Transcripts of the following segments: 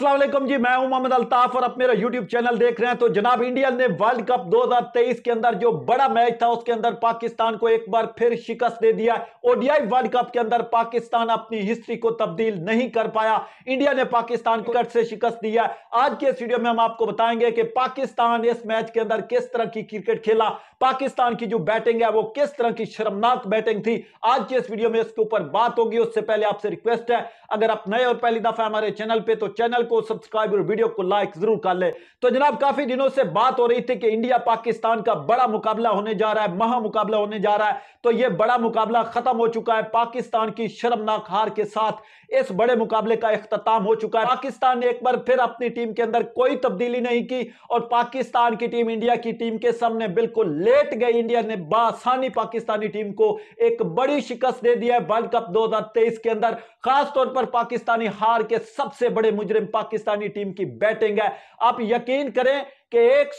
असलम जी मैं हूं मोहम्मद अल्ताफ और आप मेरा यूट्यूब चैनल देख रहे हैं तो जनाब इंडिया ने वर्ल्ड कप 2023 के अंदर जो बड़ा मैच था उसके अंदर पाकिस्तान को एक बार फिर शिकस्त दे दिया ओडीआई वर्ल्ड कप के अंदर पाकिस्तान अपनी हिस्ट्री को तब्दील नहीं कर पाया इंडिया ने पाकिस्तान को कट से शिकस्त दिया आज के इस वीडियो में हम आपको बताएंगे कि पाकिस्तान इस मैच के अंदर किस तरह की क्रिकेट खेला पाकिस्तान की जो बैटिंग है वो किस तरह की शर्मनाक बैटिंग थी आज के इस वीडियो में इसके ऊपर बात होगी उससे पहले आपसे रिक्वेस्ट है अगर आप नए और पहली दफा हमारे चैनल पर तो चैनल चैनल को सब्सक्राइब और वीडियो को लाइक जरूर कर ले तो जनाब काफी दिनों से बात हो रही थी कि इंडिया पाकिस्तान का बड़ा मुकाबला होने जा रहा है महा मुकाबला होने जा रहा है तो यह बड़ा मुकाबला खत्म हो चुका है पाकिस्तान की शर्मनाक हार के साथ इस बड़े मुकाबले का अख्ताम हो चुका है पाकिस्तान ने एक बार फिर अपनी टीम के अंदर कोई तब्दीली नहीं की और पाकिस्तान की टीम इंडिया की टीम के सामने बिल्कुल लेट गई इंडिया ने बासानी पाकिस्तानी टीम को एक बड़ी शिकस्त दे दिया है वर्ल्ड कप 2023 के अंदर खासतौर पर पाकिस्तानी हार के सबसे बड़े मुजरिम पाकिस्तानी टीम की बैटिंग है आप यकीन करें कि एक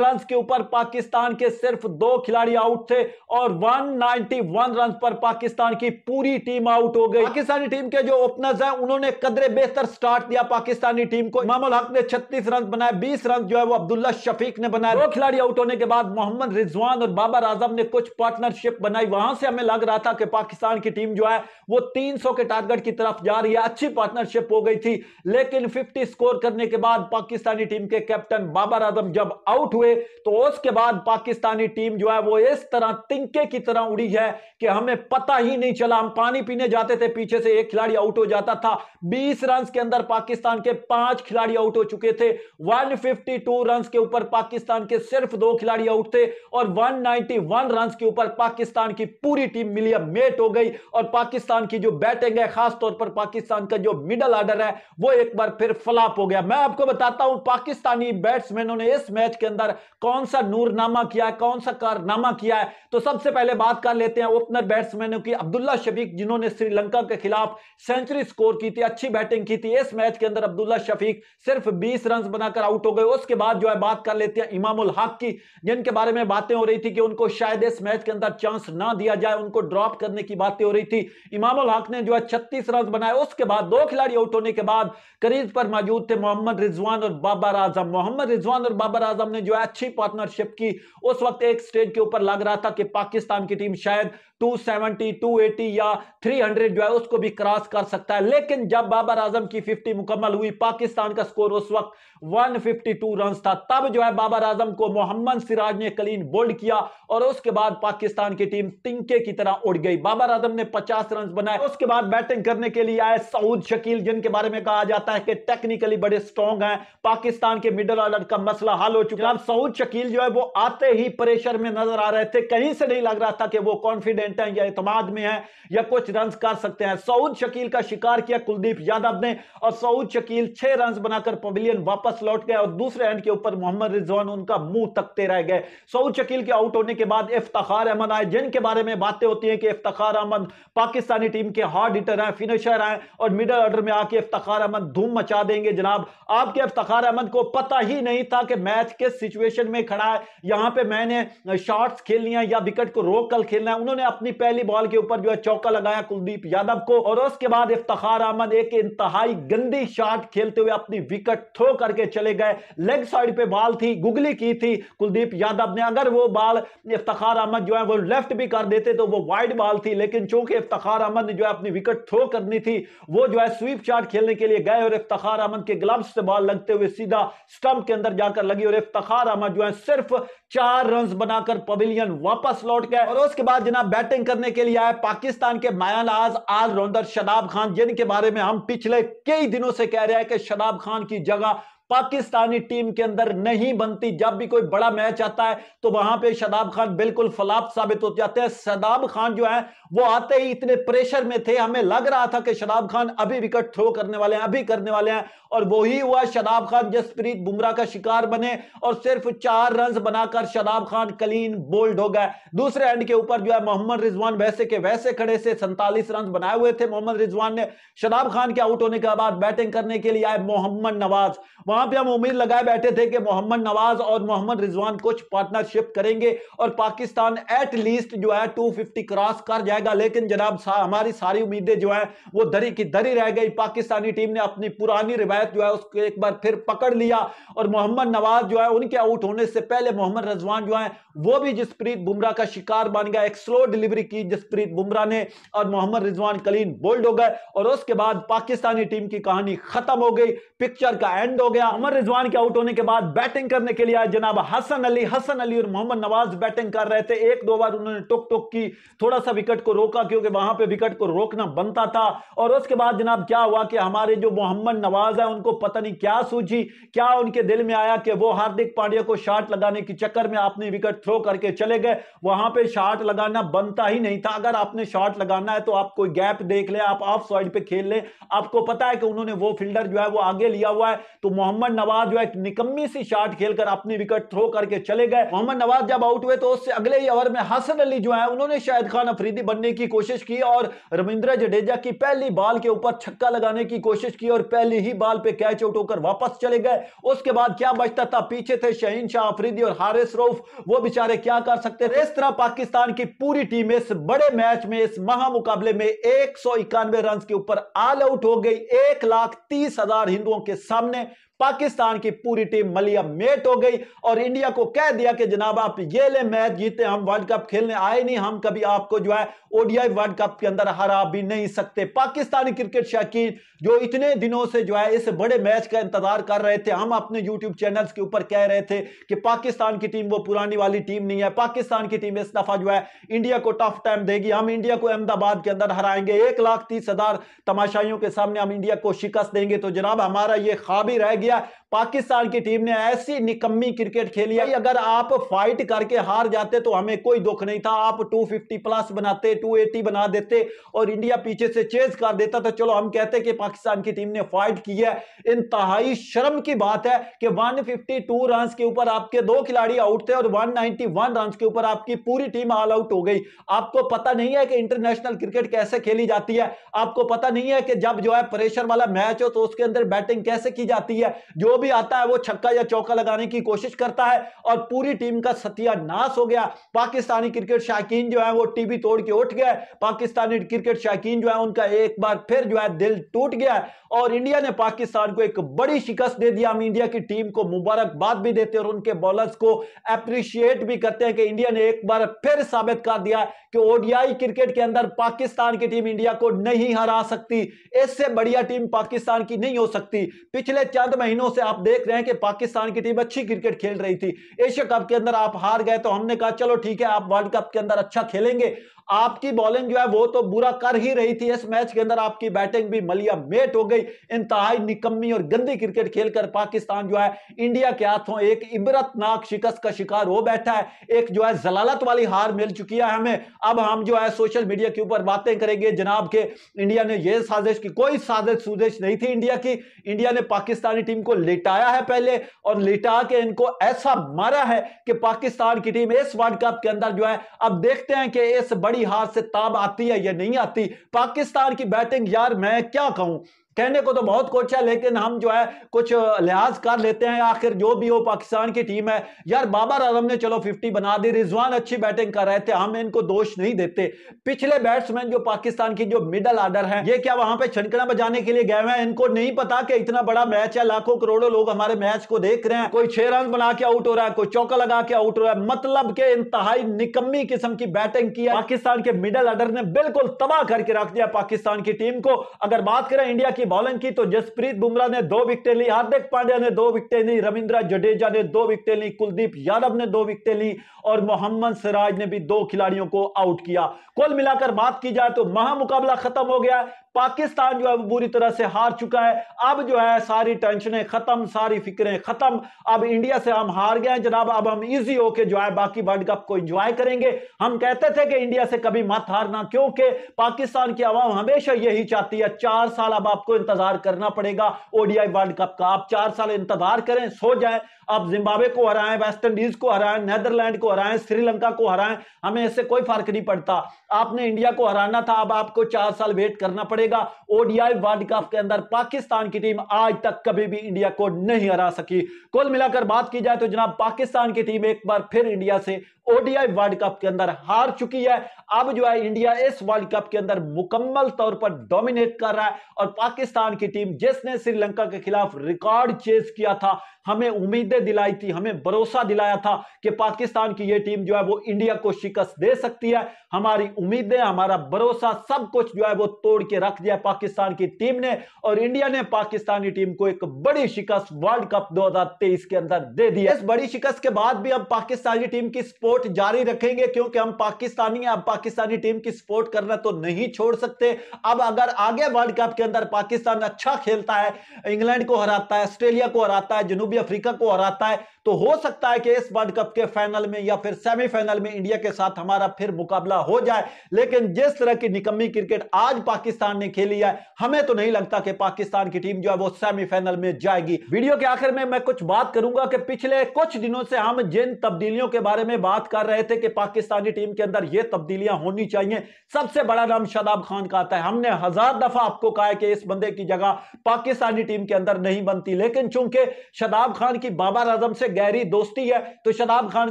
रन के ऊपर पाकिस्तान के सिर्फ दो खिलाड़ी आउट थे और 191 रन पर पाकिस्तान की पूरी टीम आउट हो गई पाकिस्तानी टीम के जो ओपनर्स हैं उन्होंने कदरे बेहतर स्टार्ट दिया पाकिस्तानी टीम को इमामुल हक ने 36 रन बनाए 20 रन जो है वो अब्दुल्ला शफीक ने बनाया दो खिलाड़ी आउट होने के बाद मोहम्मद रिजवान और बाबर आजम ने कुछ पार्टनरशिप बनाई वहां से हमें लग रहा था कि पाकिस्तान की टीम जो है वो तीन के टारगेट की तरफ जा रही है अच्छी पार्टनरशिप हो गई थी लेकिन फिफ्टी स्कोर करने के बाद पाकिस्तानी टीम के कैप्टन बाबर बाबर आजम जब आउट हुए तो उसके बाद पाकिस्तानी टीम जो है वो इस तरह तिंके की तरह उड़ी है कि हमें पता ही नहीं चला हम पानी पीने जाते थे पीछे से एक खिलाड़ी आउट हो जाता था बीस रन के अंदर पाकिस्तान के पांच खिलाड़ी आउट हो चुके थे 152 रन के ऊपर पाकिस्तान के सिर्फ दो खिलाड़ी आउट थे और 191 रन के ऊपर पाकिस्तान की पूरी टीम मिली मेट हो गई और पाकिस्तान की जो बैटिंग है खासतौर पर पाकिस्तान का जो मिडल ऑर्डर है वो एक बार फिर फ्लॉप हो गया मैं आपको बताता हूं पाकिस्तानी बैट्समैन इन्होंने इस मैच के अंदर कौन सा नूरनामा किया है कौन सा कारनामा किया है तो सबसे पहले बात कर लेते हैं ओपनर बैट्समैनों की अब्दुल्ला शफीक जिन्होंने श्रीलंका के खिलाफ सेंचुरी स्कोर की थी अच्छी बैटिंग की थी इस मैच के अंदर अब्दुल्ला शफीक सिर्फ बीस रन बनाकर आउट हो गए उसके बाद जो है बात कर लेते हैं इमामुल हक की जिनके बारे में बातें हो रही थी कि उनको शायद इस मैच के अंदर चांस ना दिया जाए उनको ड्रॉप करने की बातें हो रही थी इमामुल हक ने जो है छत्तीस रन बनाए उसके बाद दो खिलाड़ी आउट होने के बाद करीज पर मौजूद थे मोहम्मद रिजवान और बाबर आजम मोहम्मद रिजवान रिजवान और बाबर आजम ने जो है अच्छी पार्टनरशिप की उस वक्त एक स्टेज के ऊपर लग रहा था कि पाकिस्तान की टीम शायद 270, 280 या 300 जो है उसको भी क्रॉस कर सकता है लेकिन जब बाबर आजम की 50 मुकम्मल हुई पाकिस्तान का स्कोर उस वक्त 152 रन था तब जो है बाबर आजम को मोहम्मद सिराज ने क्लीन बोल्ड किया और उसके बाद पाकिस्तान की टीम तिंके की तरह उड़ गई बाबर आजम ने 50 रन बनाए उसके बाद बैटिंग करने के लिए आए सऊद शकील जिनके बारे में कहा जाता है कि टेक्निकली बड़े स्ट्रॉन्ग हैं पाकिस्तान के मिडल ऑर्डर का मसला हल हो चुका अब सऊद शकील जो है वो आते ही प्रेशर में नजर आ रहे थे कहीं से नहीं लग रहा था कि वो कॉन्फिडेंट है या इतमाद में है या कुछ रन कर सकते हैं सऊद शकील का शिकार किया कुलदीप यादव ने और सऊद शकील छह रन बनाकर पवेलियन वापस वापस लौट गए और दूसरे एंड के ऊपर मोहम्मद रिजवान उनका मुंह तकते रह गए सऊद शकील के आउट होने के बाद इफ्तार अहमद आए जिनके बारे में बातें होती हैं कि इफ्तार अहमद पाकिस्तानी टीम के हार्ड हिटर हैं फिनिशर हैं और मिडल ऑर्डर में आके इफ्तार अहमद धूम मचा देंगे जनाब आपके इफ्तार अहमद को पता ही नहीं था कि मैच किस सिचुएशन में खड़ा है यहां पर मैंने शॉर्ट्स खेलनी है या विकेट को रोक कल खेलना है उन्होंने अपनी पहली बॉल के ऊपर जो है चौका लगाया कुलदीप यादव को और उसके बाद इफ्तार अहमद एक इंतहाई गंदी शॉट खेलते हुए अपनी विकेट थ्रो करके के चले गए लेग साइड पे बाल थी गुगली की थी कुलदीप यादव ने अगर वो बाल इफ्तार अहमद जो है वो लेफ्ट भी कर देते तो वो वाइड बाल थी लेकिन चूंकि इफ्तार अहमद ने जो है अपनी विकेट थ्रो करनी थी वो जो है स्वीप चार्ट खेलने के लिए गए और इफ्तार अहमद के ग्लब्स से बॉल लगते हुए सीधा स्टम्प के अंदर जाकर लगी और इफ्तार अहमद जो है सिर्फ चार रन बनाकर पवेलियन वापस लौट गए और उसके बाद जिना बैटिंग करने के लिए आए पाकिस्तान के मायानाज ऑलराउंडर शदाब खान जिनके बारे में हम पिछले कई दिनों से कह रहे हैं कि शदाब खान की जगह पाकिस्तानी टीम के अंदर नहीं बनती जब भी कोई बड़ा मैच आता है तो वहां पे शदाब खान बिल्कुल फलाप साबित हो जाते हैं शदाब खान जो है वो आते ही इतने प्रेशर में थे हमें लग रहा था कि शदाब खान अभी विकेट थ्रो करने वाले हैं अभी करने वाले हैं और वही हुआ शदाब खान जसप्रीत बुमराह का शिकार बने और सिर्फ चार रन बनाकर होकर शदाब खान कलीन बोल्ड हो गए दूसरे एंड के ऊपर जो है मोहम्मद रिजवान वैसे के वैसे खड़े से सैंतालीस रन बनाए हुए थे मोहम्मद रिजवान ने शदाब खान के आउट होने के बाद बैटिंग करने के लिए आए मोहम्मद नवाज वहां पर हम उम्मीद लगाए बैठे थे कि मोहम्मद नवाज और मोहम्मद रिजवान कुछ पार्टनरशिप करेंगे और पाकिस्तान एटलीस्ट जो है टू क्रॉस कर जाएगा लेकिन जनाब हमारी सारी उम्मीदें जो है वो दरी की दरी रह गई पाकिस्तानी टीम ने अपनी पुरानी रिवायत जो है उसको एक बार फिर पकड़ लिया और मोहम्मद नवाज जो है उनके आउट होने से पहले मोहम्मद रजवान जो है वो भी जसप्रीत बुमराह का शिकार बन गया एक स्लो डिलीवरी की जसप्रीत बुमराह ने और मोहम्मद रिजवान कलीन बोल्ड हो गए और उसके बाद पाकिस्तानी टीम की कहानी खत्म हो गई पिक्चर का एंड हो गया अमर रिजवान के आउट होने के बाद बैटिंग करने के लिए आए जनाब हसन अली हसन अली और मोहम्मद नवाज बैटिंग कर रहे थे एक दो बार उन्होंने टुक टुक की थोड़ा सा विकेट को रोका क्योंकि वहां पर विकेट को रोकना बनता था और उसके बाद जनाब क्या हुआ कि हमारे जो मोहम्मद नवाज है उनको पता नहीं क्या सूझी क्या उनके दिल में आया कि वो हार्दिक पांड्या को शार्ट लगाने की चक्कर चक्कर में आपने विकेट थ्रो करके चले गए वहां पे शॉट लगाना बनता ही नहीं था अगर आपने शॉट लगाना है तो आप कोई गैप देख ले आप ऑफ साइड पे खेल ले आपको पता है कि उन्होंने वो फील्डर जो है वो आगे लिया हुआ है तो मोहम्मद नवाज जो है निकम्मी सी शॉट खेलकर अपनी विकेट थ्रो करके चले गए मोहम्मद नवाज जब आउट हुए तो उससे अगले ही ओवर में हसन अली जो है उन्होंने शायद खान अफरीदी बनने की कोशिश की और रविंद्र जडेजा की पहली बाल के ऊपर छक्का लगाने की कोशिश की और पहली ही बाल पे कैच आउट होकर वापस चले गए उसके बाद क्या बचता था पीछे थे शहीन शाह अफरीदी और हारिस रऊफ वो बेचारे क्या कर सकते इस तरह पाकिस्तान की पूरी टीम इस बड़े मैच में इस महामुकाबले में एक सौ इक्यानवे रन के ऊपर ऑल आउट हो गई एक लाख तीस हजार हिंदुओं के सामने पाकिस्तान की पूरी टीम मलिया मेट हो गई और इंडिया को कह दिया कि जनाब आप ये ले मैच जीते हम वर्ल्ड कप खेलने आए नहीं हम कभी आपको जो है ओडीआई वर्ल्ड कप के अंदर हरा भी नहीं सकते पाकिस्तानी क्रिकेट शौकीन जो इतने दिनों से जो है इस बड़े मैच का इंतजार कर रहे थे हम अपने यूट्यूब चैनल्स के ऊपर कह रहे थे कि पाकिस्तान की टीम वो पुरानी वाली टीम नहीं है पाकिस्तान की टीम इस दफा जो है इंडिया को टफ टाइम देगी हम इंडिया को अहमदाबाद के अंदर हराएंगे एक लाख तीस हजार तमाशाइयों के सामने हम इंडिया को शिकस्त देंगे तो जनाब हमारा ये खाबी रहेगी रह गया दिया पाकिस्तान की टीम ने ऐसी निकम्मी क्रिकेट खेली है अगर आप फाइट करके हार जाते तो हमें कोई दुख नहीं था आप 250 प्लस बनाते 280 बना देते और इंडिया पीछे से चेज कर देता तो चलो हम कहते कि पाकिस्तान की टीम ने फाइट की है इंतहाई शर्म की बात है कि 152 फिफ्टी रन के ऊपर आपके दो खिलाड़ी आउट थे और 191 रन के ऊपर आपकी पूरी टीम ऑल आउट हो गई आपको पता नहीं है कि इंटरनेशनल क्रिकेट कैसे खेली जाती है आपको पता नहीं है कि जब जो है प्रेशर वाला मैच हो तो उसके अंदर बैटिंग कैसे की जाती है जो भी आता है वो छक्का या चौका लगाने की कोशिश करता है और पूरी टीम का सतिया नाश हो गया पाकिस्तानी क्रिकेट शायकीन जो है वो टीवी तोड़ के उठ गया पाकिस्तानी क्रिकेट शायकीन जो है उनका एक बार फिर जो है दिल टूट गया और इंडिया ने पाकिस्तान को एक बड़ी शिकस्त दे दिया हम इंडिया की टीम को मुबारकबाद भी देते और उनके बॉलर्स को अप्रिशिएट भी करते हैं कि इंडिया ने एक बार फिर साबित कर दिया कि ओडीआई क्रिकेट के अंदर पाकिस्तान की टीम इंडिया को नहीं हरा सकती इससे बढ़िया टीम पाकिस्तान की नहीं हो सकती पिछले चंद महीने महीनों से आप देख रहे हैं कि पाकिस्तान की टीम अच्छी क्रिकेट खेल रही थी एशिया कप के अंदर आप हार गए तो हमने कहा चलो ठीक है आप वर्ल्ड कप के अंदर अच्छा खेलेंगे आपकी बॉलिंग जो है वो तो बुरा कर ही रही थी इस मैच के अंदर आपकी बैटिंग भी मलिया मेट हो गई इंतहाई निकम्मी और गंदी क्रिकेट खेलकर पाकिस्तान जो है इंडिया के हाथों एक इबरतनाक शिकस्त का शिकार हो बैठा है एक जो है जलालत वाली हार मिल चुकी है हमें अब हम जो है सोशल मीडिया के ऊपर बातें करेंगे जनाब के इंडिया ने यह साजिश की कोई साजिश सूजिश नहीं थी इंडिया की इंडिया ने पाकिस्तानी टीम को लिटाया है पहले और लिटा के इनको ऐसा मारा है कि पाकिस्तान की टीम इस वर्ल्ड कप के अंदर जो है अब देखते हैं कि इस बड़ी बड़ी हार से ताब आती है या नहीं आती पाकिस्तान की बैटिंग यार मैं क्या कहूं कहने को तो बहुत कुछ है लेकिन हम जो है कुछ लिहाज कर लेते हैं आखिर जो भी हो पाकिस्तान की टीम है यार बाबर आजम ने चलो 50 बना दी रिजवान अच्छी बैटिंग कर रहे थे हम इनको दोष नहीं देते पिछले बैट्समैन जो पाकिस्तान की जो मिडल ऑर्डर है ये क्या वहां पे छनकड़ा बजाने के लिए गए हुए हैं इनको नहीं पता कि इतना बड़ा मैच है लाखों करोड़ों लोग हमारे मैच को देख रहे हैं कोई छह रन बना के आउट हो रहा है कोई चौका लगा के आउट हो रहा है मतलब के इंतहाई निकम्मी किस्म की बैटिंग की पाकिस्तान के मिडल ऑर्डर ने बिल्कुल तबाह करके रख दिया पाकिस्तान की टीम को अगर बात करें इंडिया की की बॉलिंग की तो जसप्रीत बुमराह ने दो विकेटें ली हार्दिक पांड्या ने दो विकेटें ली रविंद्र जडेजा ने दो विकेटें ली कुलदीप यादव ने दो विकेटें ली और मोहम्मद सिराज ने भी दो खिलाड़ियों को आउट किया कुल मिलाकर बात की जाए तो महामुकाबला खत्म हो गया पाकिस्तान जो है वो बुरी तरह से हार चुका है अब जो है सारी टेंशनें खत्म सारी फिक्रें खत्म अब इंडिया से हम हार गए जनाब अब हम इजी होके जो है बाकी वर्ल्ड कप को इंजॉय करेंगे हम कहते थे कि इंडिया से कभी मत हारना क्योंकि पाकिस्तान की आवाम हमेशा यही चाहती है चार साल अब आपको इंतजार करना पड़ेगा ओडीआई वर्ल्ड कप का आप चार साल इंतजार करें सो जाए आप जिम्बाब्वे को हराएं वेस्ट इंडीज को हराएं नेदरलैंड को हराएं श्रीलंका को हराएं हमें इससे कोई फर्क नहीं पड़ता आपने इंडिया को हराना था अब आपको चार साल वेट करना पड़ेगा पड़ेगा ओडीआई वर्ल्ड कप के अंदर पाकिस्तान की टीम आज तक कभी भी इंडिया को नहीं हरा सकी कुल मिलाकर बात की जाए तो जनाब पाकिस्तान की टीम एक बार फिर इंडिया से ओडीआई वर्ल्ड कप के अंदर हार चुकी है अब जो है इंडिया इस वर्ल्ड कप के अंदर मुकम्मल तौर पर डोमिनेट कर रहा है और पाकिस्तान की टीम जिसने श्रीलंका के खिलाफ रिकॉर्ड चेज किया था हमें उम्मीदें दिलाई थी हमें भरोसा दिलाया था कि पाकिस्तान की यह टीम जो है वो इंडिया को शिकस्त दे सकती है हमारी उम्मीदें हमारा भरोसा सब कुछ जो है वो तोड़ के रख रख दिया पाकिस्तान की टीम ने और इंडिया ने पाकिस्तानी टीम को एक बड़ी शिकस्त वर्ल्ड कप 2023 के अंदर दे दी इस बड़ी शिकस्त के बाद भी हम पाकिस्तानी टीम की सपोर्ट जारी रखेंगे क्योंकि हम पाकिस्तानी अब पाकिस्तानी टीम की सपोर्ट करना तो नहीं छोड़ सकते अब अगर आगे वर्ल्ड कप के अंदर पाकिस्तान अच्छा खेलता है इंग्लैंड को हराता है ऑस्ट्रेलिया को हराता है जनूबी अफ्रीका को हराता है तो हो सकता है कि इस वर्ल्ड कप के फाइनल में या फिर सेमीफाइनल में इंडिया के साथ हमारा फिर मुकाबला हो जाए लेकिन जिस तरह की निकम्मी क्रिकेट आज पाकिस्तान ने खेली है हमें तो नहीं लगता कि पाकिस्तान की टीम जो है वो सेमीफाइनल में जाएगी वीडियो के आखिर में मैं कुछ बात करूंगा कि पिछले कुछ दिनों से हम जिन तब्दीलियों के बारे में बात कर रहे थे कि पाकिस्तानी टीम के अंदर ये तब्दीलियां होनी चाहिए सबसे बड़ा नाम शदाब खान का आता है हमने हजार दफा आपको कहा कि इस बंदे की जगह पाकिस्तानी टीम के अंदर नहीं बनती लेकिन चूंकि शदाब खान की बाबर आजम से गहरी दोस्ती है तो शदाब खान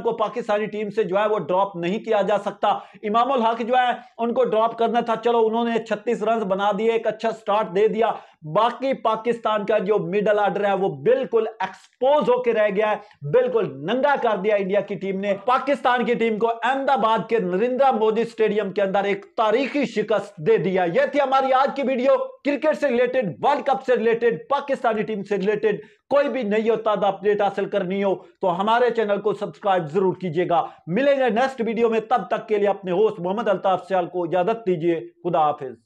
को पाकिस्तानी टीम से जो है वो ड्रॉप नहीं किया जा सकता इमाम हक जो है उनको ड्रॉप करना था चलो उन्होंने छत्तीस रन बना दिए एक अच्छा स्टार्ट दे दिया बाकी पाकिस्तान का जो मिडल ऑर्डर है वो बिल्कुल एक्सपोज होकर रह गया है बिल्कुल नंगा कर दिया इंडिया की टीम ने पाकिस्तान की टीम को अहमदाबाद के नरेंद्र मोदी स्टेडियम के अंदर एक तारीखी शिकस्त दे दिया यह थी हमारी आज की वीडियो क्रिकेट से रिलेटेड वर्ल्ड कप से रिलेटेड पाकिस्तानी टीम से रिलेटेड कोई भी नई और ताज़ा अपडेट हासिल करनी हो तो हमारे चैनल को सब्सक्राइब जरूर कीजिएगा मिलेंगे नेक्स्ट वीडियो में तब तक के लिए अपने होस्ट मोहम्मद अल्ताफ सयाल को इजाजत दीजिए खुदा हाफिज